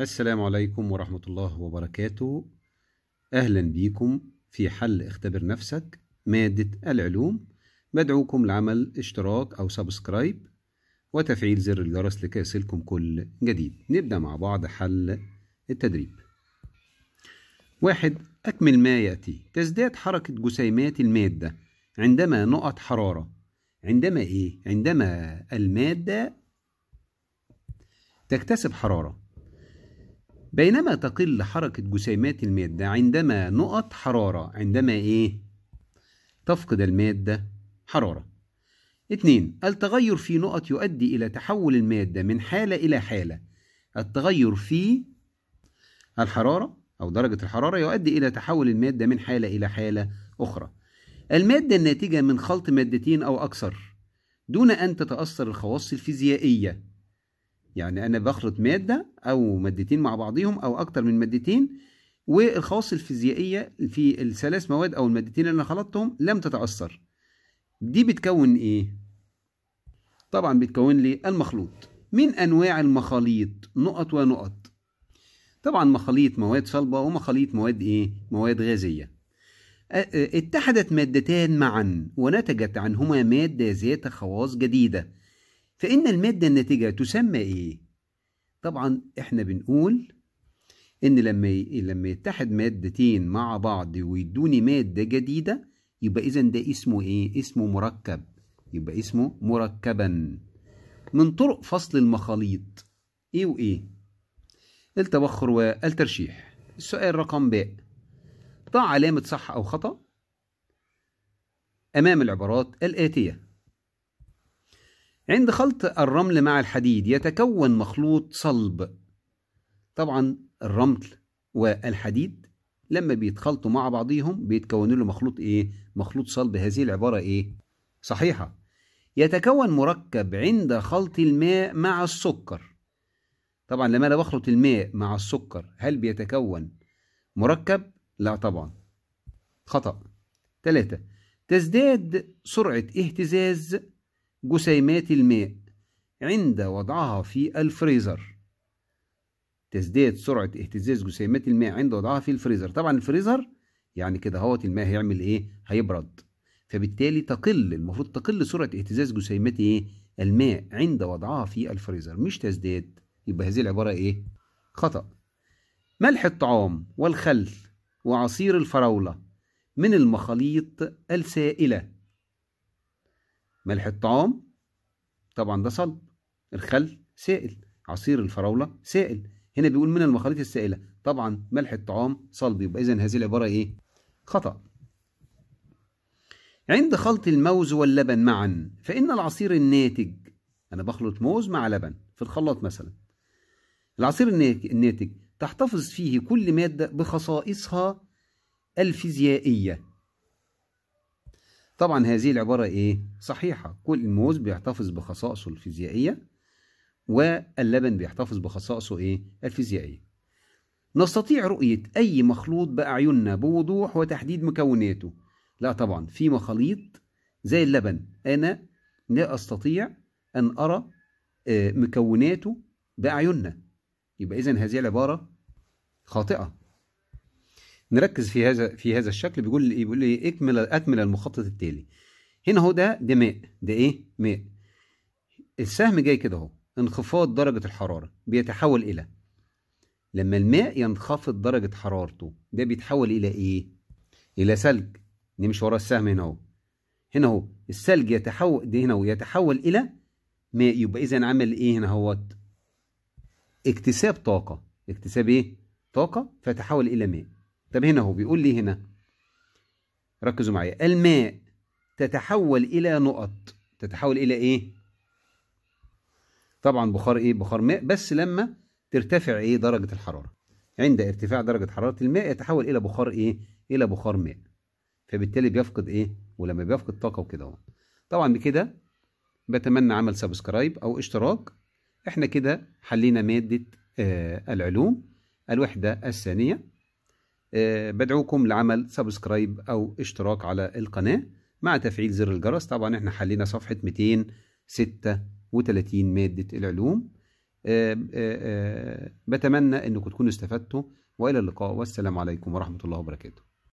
السلام عليكم ورحمة الله وبركاته أهلا بيكم في حل اختبر نفسك مادة العلوم بدعوكم لعمل اشتراك أو سبسكرايب وتفعيل زر الجرس لكي يصلكم كل جديد نبدأ مع بعض حل التدريب واحد أكمل ما يأتي تزداد حركة جسيمات المادة عندما نقط حرارة عندما إيه؟ عندما المادة تكتسب حرارة بينما تقل حركة جسيمات المادة عندما نقط حرارة عندما إيه؟ تفقد المادة حرارة اتنين التغير في نقط يؤدي إلى تحول المادة من حالة إلى حالة التغير في الحرارة أو درجة الحرارة يؤدي إلى تحول المادة من حالة إلى حالة أخرى المادة الناتجة من خلط مادتين أو أكثر دون أن تتأثر الخواص الفيزيائية يعني انا بخلط ماده او مادتين مع بعضهم او اكتر من مادتين والخواص الفيزيائيه في الثلاث مواد او المادتين اللي انا خلطتهم لم تتاثر دي بتكون ايه طبعا بتكون لي المخلوط من انواع المخاليط نقط ونقط طبعا مخاليط مواد صلبه ومخاليط مواد ايه مواد غازيه اتحدت مادتان معا ونتجت عنهما ماده ذات خواص جديده فإن المادة الناتجة تسمى إيه؟ طبعا إحنا بنقول إن لما لما يتحد مادتين مع بعض ويدوني مادة جديدة يبقى إذا ده اسمه إيه؟ اسمه مركب يبقى اسمه مركبا من طرق فصل المخاليط إيه وإيه؟ التبخر والترشيح السؤال رقم باء ضع علامة صح أو خطأ أمام العبارات الآتية عند خلط الرمل مع الحديد يتكون مخلوط صلب طبعا الرمل والحديد لما بيتخلطوا مع بعضيهم بيتكونوا له مخلوط ايه مخلوط صلب هذه العبارة ايه صحيحة يتكون مركب عند خلط الماء مع السكر طبعا لما انا بخلط الماء مع السكر هل بيتكون مركب لا طبعا خطأ ثلاثة تزداد سرعة اهتزاز جسيمات الماء عند وضعها في الفريزر تزداد سرعة اهتزاز جسيمات الماء عند وضعها في الفريزر طبعا الفريزر يعني كده هوت الماء هيعمل ايه هيبرد فبالتالي تقل المفروض تقل سرعة اهتزاز جسيمات ايه الماء عند وضعها في الفريزر مش تزداد يبقى هذه العبارة ايه خطأ ملح الطعام والخل وعصير الفراولة من المخاليط السائلة ملح الطعام طبعا ده صلب الخل سائل عصير الفراولة سائل هنا بيقول من المخاليط السائلة طبعا ملح الطعام صلب يبقى إذا هذه العبارة إيه؟ خطأ عند خلط الموز واللبن معا فإن العصير الناتج أنا بخلط موز مع لبن في الخلاط مثلا العصير الناتج تحتفظ فيه كل مادة بخصائصها الفيزيائية طبعا هذه العبارة إيه؟ صحيحة كل الموز بيحتفظ بخصائصه الفيزيائية واللبن بيحتفظ بخصائصه إيه؟ الفيزيائية نستطيع رؤية أي مخلوط بأعيننا بوضوح وتحديد مكوناته لا طبعا في مخاليط زي اللبن أنا لا أستطيع أن أرى آه، مكوناته بأعيننا يبقى إذن هذه العبارة خاطئة نركز في هذا في هذا الشكل بيقول إيه؟ بيقول لي اكمل اكمل المخطط التالي هنا اهو ده ده ماء ده ايه ماء السهم جاي كده اهو انخفاض درجه الحراره بيتحول الى لما الماء ينخفض درجه حرارته ده بيتحول الى ايه الى ثلج نمشي ورا السهم هنا اهو هنا اهو الثلج يتحول ده هنا اهو يتحول الى ماء يبقى اذا عمل ايه هنا اهوت اكتساب طاقه اكتساب ايه طاقه فتحول الى ماء طب هنا هو بيقول لي هنا ركزوا معايا الماء تتحول الى نقط تتحول الى ايه طبعا بخار ايه بخار ماء بس لما ترتفع ايه درجه الحراره عند ارتفاع درجه حراره الماء يتحول الى بخار ايه الى بخار ماء فبالتالي بيفقد ايه ولما بيفقد طاقه وكده اهو طبعا بكده بتمنى عمل سبسكرايب او اشتراك احنا كده حلينا ماده آه العلوم الوحده الثانيه آه، بدعوكم لعمل سبسكرايب أو اشتراك على القناة مع تفعيل زر الجرس طبعا احنا حلينا صفحة 236 مادة العلوم آه، آه، بتمنى أنكم تكونوا استفدتوا وإلى اللقاء والسلام عليكم ورحمة الله وبركاته